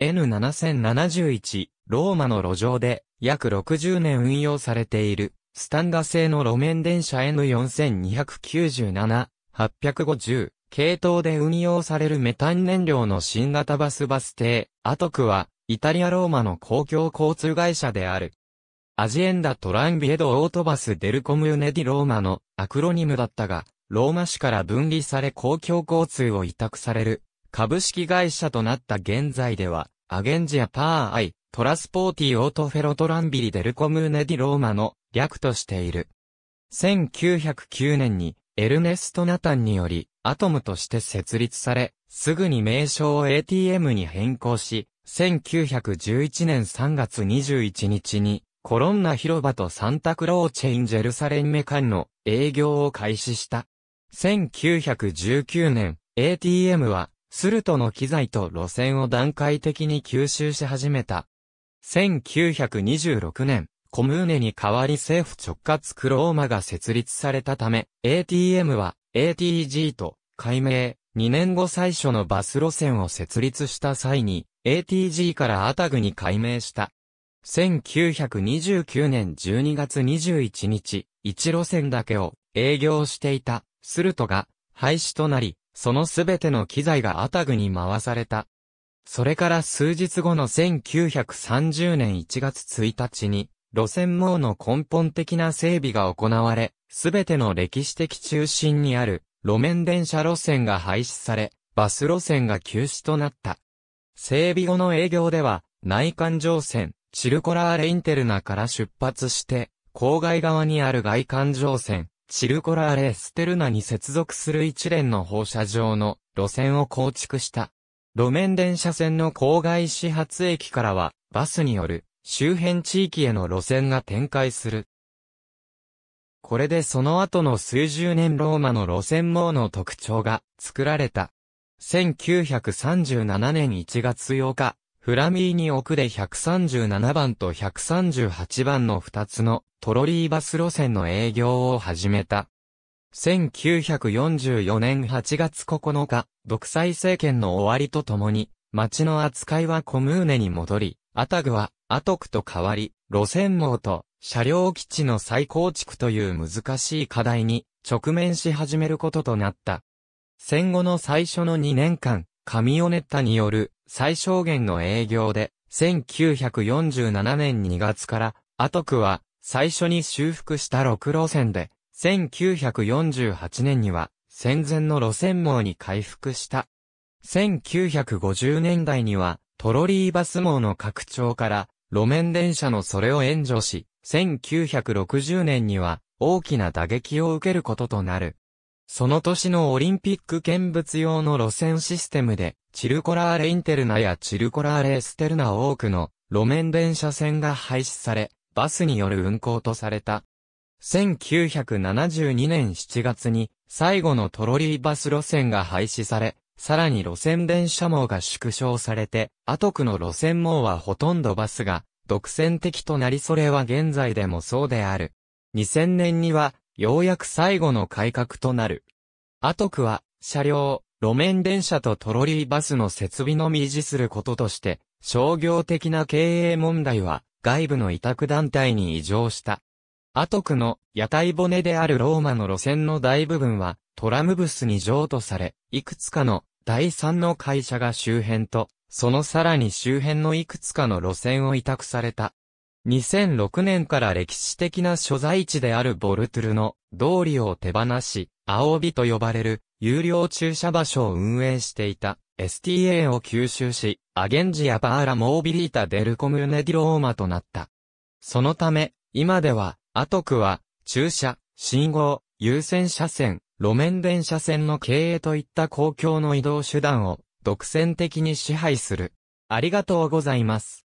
N7071、ローマの路上で、約60年運用されている、スタンガ製の路面電車 N4297、850、系統で運用されるメタン燃料の新型バスバス停、アトクは、イタリアローマの公共交通会社である。アジエンダ・トランビエド・オートバス・デル・コムユネ・ディ・ローマのアクロニムだったが、ローマ市から分離され公共交通を委託される株式会社となった現在では、アゲンジアパーアイ、トラスポーティオートフェロトランビリデルコムーネディローマの略としている。1909年にエルネスト・ナタンによりアトムとして設立され、すぐに名称を ATM に変更し、1911年3月21日にコロンナ広場とサンタクローチェインジェルサレンメカンの営業を開始した。1919年 ATM はスルトの機材と路線を段階的に吸収し始めた。1926年、コムーネに代わり政府直轄クローマが設立されたため、ATM は ATG と改名、2年後最初のバス路線を設立した際に、ATG からアタグに改名した。1929年12月21日、1路線だけを営業していたスルトが廃止となり、そのすべての機材がアタグに回された。それから数日後の1930年1月1日に、路線網の根本的な整備が行われ、すべての歴史的中心にある路面電車路線が廃止され、バス路線が休止となった。整備後の営業では、内環状線、チルコラーレインテルナから出発して、郊外側にある外環状線、チルコラーレステルナに接続する一連の放射状の路線を構築した。路面電車線の郊外始発駅からは、バスによる周辺地域への路線が展開する。これでその後の数十年ローマの路線網の特徴が作られた。1937年1月8日、フラミーニ奥で137番と138番の2つのトロリーバス路線の営業を始めた。1944年8月9日、独裁政権の終わりとともに、町の扱いはコムーネに戻り、アタグは、アトクと変わり、路線網と車両基地の再構築という難しい課題に直面し始めることとなった。戦後の最初の2年間、カミオネッタによる最小限の営業で、1947年2月から、アトクは最初に修復した6路線で、1948年には戦前の路線網に回復した。1950年代にはトロリーバス網の拡張から路面電車のそれを援助し、1960年には大きな打撃を受けることとなる。その年のオリンピック見物用の路線システムでチルコラーレインテルナやチルコラーレエステルナ多くの路面電車線が廃止され、バスによる運行とされた。1972年7月に最後のトロリーバス路線が廃止され、さらに路線電車網が縮小されて、アトクの路線網はほとんどバスが独占的となりそれは現在でもそうである。2000年にはようやく最後の改革となる。アトクは車両、路面電車とトロリーバスの設備のみ維持することとして、商業的な経営問題は外部の委託団体に移譲した。アトクの屋台骨であるローマの路線の大部分はトラムブスに譲渡され、いくつかの第三の会社が周辺と、そのさらに周辺のいくつかの路線を委託された。2006年から歴史的な所在地であるボルトゥルの通りを手放し、青帯と呼ばれる有料駐車場所を運営していた STA を吸収し、アゲンジアパーラ・モービリータ・デル・コムーネ・ディ・ローマとなった。そのため、今では、アトクは、駐車、信号、優先車線、路面電車線の経営といった公共の移動手段を、独占的に支配する。ありがとうございます。